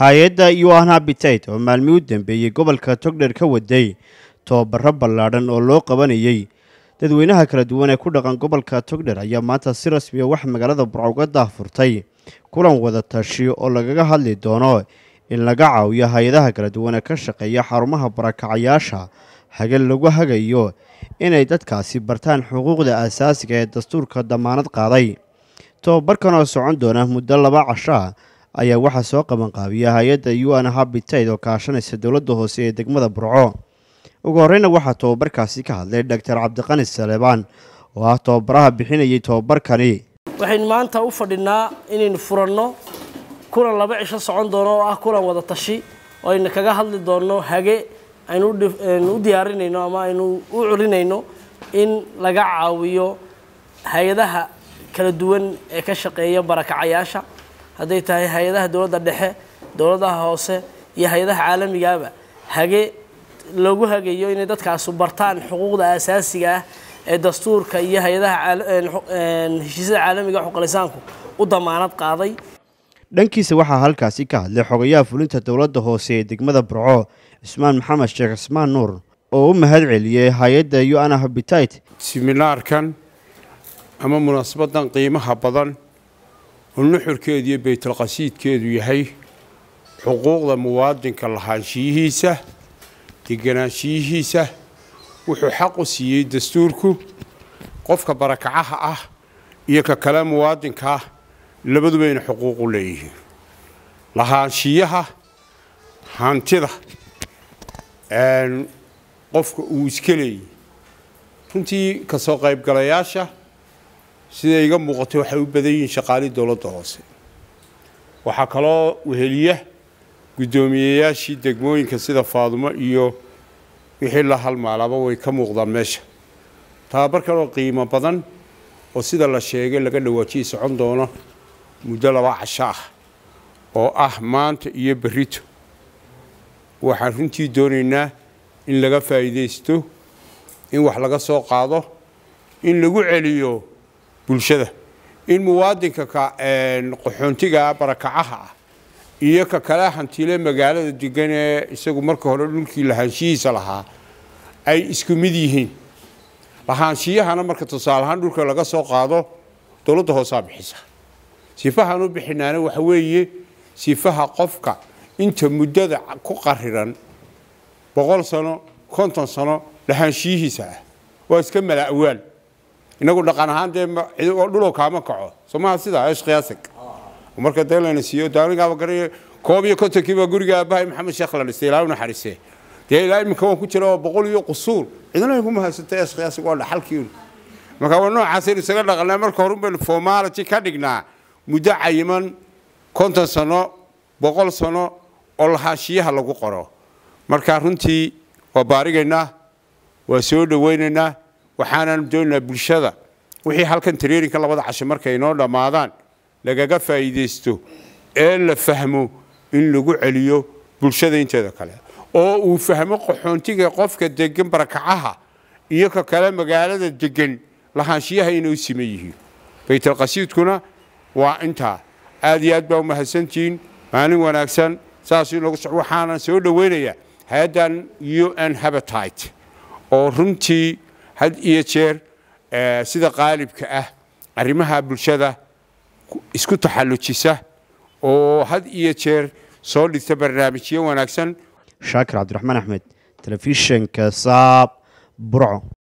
hay-adda yuanha bitayt oo maalmi u dambeeyey gobolka togdher ka waday tobabaro ballaadhan oo loo qabanayey dadweynaha kala duwan ee ku dhaqan gobolka togdher ayaa maanta si rasmiya ah wax magaalada burca uga daahfurtay kulan wada tashi oo lagaga hadli doono in laga caawiyo hay-adaha kala duwan ee ka shaqeeya xarumaha barakacayaasha hageen lagu hagayo inay dadkaasi bartaan xuquuqda aasaasiga ah ee dastuurka damaanad qaaday tobabarkan oo socon doona muddo laba cashaa ah, ayaa waxaa soo qaban qaabiya hay-adda un habitaid oo kaashanaysa dowladda hoose ee degmada burco ugu horreyna waxaa tababarkaasi ka hadlay dhaktar cabdiqani saleebaan oo ah tababaraha bixinayay tobabarkani waxaynu maanta u fadhinaa inaynu furanno kulan laba cisho socon doono oo ah kulan wada tashi oo aynu kaga hadli doonno hage aynu u diyaarinayno ama aynu u curinayno in laga caawiyo hay-adaha kala duwan ee ka shaqeeya barakacayaasha hadday tahay hay-adaha dowladda dhexe dowladaha hoose iyo hay-adaha caalamigaaba hage loogu hagayo inay dadkaasu bartaan xuquuqda aasaasiga ah ee dastuurka iyo hay-adaha heshiisyada caalamiga ah, xuquuqlisaanku u damaanad qaaday dhankiisa waxaa halkaasi ka hadlay xogayaha fulinta dowladda hoose ee degmada burco cismaan maxamed sheekh cismaan nuur oo u mahad celiyay hay-adda yuana habitite siminaarkan ama munaasabadan qiimaha badan oo nuxurkeedu iyo baytalqasiidkeedu yahay xuquuqda muwaadinka lahaanshiyihiisa deganaanshiyihiisa wuxuu xaq u siiyey dastuurku qofka barakacaha ah iyo ka kale muwaadinkaa ah, labadubayna xuquuq u leeyihiin lahaanshiyaha hantida qofka uu iska leeyay runtii kasoo qaybgalayaasha siday iga muuqatay waxay u badan yihiin shaqaalii dowladda hoose waxaa kaloo weheliya guddoomiyeyaashii degmooyinka sida faadumo iyo wixii la halmaalaaba way ka muuqdaan meesha tababar kaloo qiimo badan oo sida la sheegay laga dhawaajiyay socon doono muddo laba casho ah oo ah maanta iyo berrito waxaan runtii doonaynaa in laga faa'iidaysto in wax laga soo qaado in lagu celiyo bulshada in muwaadinka qaxoontiga barakacaha ah iyo ka kale hantiile magaalada degan ee isagu marka hore dhulkii lahaanshihiisa lahaa ay isku mid yihiin lahaanshiyahana marka tusaaleahaan dhulka laga soo qaado dowladda hoosaa bixisa sifahaan u bixinaana waxa weeye sifaha qofka inta muddada ku qariran boqol sano konton sano lahaanshiyihiisa ah waa iska mala'waan inagu dhaqan ahaan dee dhuloo kaama kaco somaha sidaa ishkiyaasig marka dee lana siiyo daanigaaba garanaya koob iyo kontonkii guriga aabbahay maxamed sheekh la dhisay ilaahu naxariisee dee ilaa imika ku jira boqol iyo qusuur cidina ay kuma haysatay ishkiyaasig waa dhaxalkiinu marka waa noocaasaynu isaga dhaqanaa marka horun baynu formaality ka dhignaa muddo cayiman konton sano boqol sano oo lahaashiyaha lagu qoro marka runtii waa baarigaynaa waa soo dhowaynaynaa waxaanan doonaynaa bulshada wixii halkan traininka labada cashe markay inoo dhammaadaan lagaga faa'iidaysto ee la fahmo in lagu celiyo bulshada inteeda kale oo uu fahmo qaxoontiga qofka degan barakacaha iyo ka kale magaalada degan lahaanshiyaha inuu siman yihiin baytalqasiidkuna waa intaa aad iyo aad baa umahadsantihiin maalin wanaagsan saas inoogu so waxaanan soo dhowaynayaa hay-addan u n habitite oo runtii had iyo jeer eh, sida qaalibka ah arrimaha bulshada isku taxallujisa oo had iyo jeer soo dhigta barnaamijyo wanaagsan shaakir cabdiraxmaan axmed telefishinka saab burco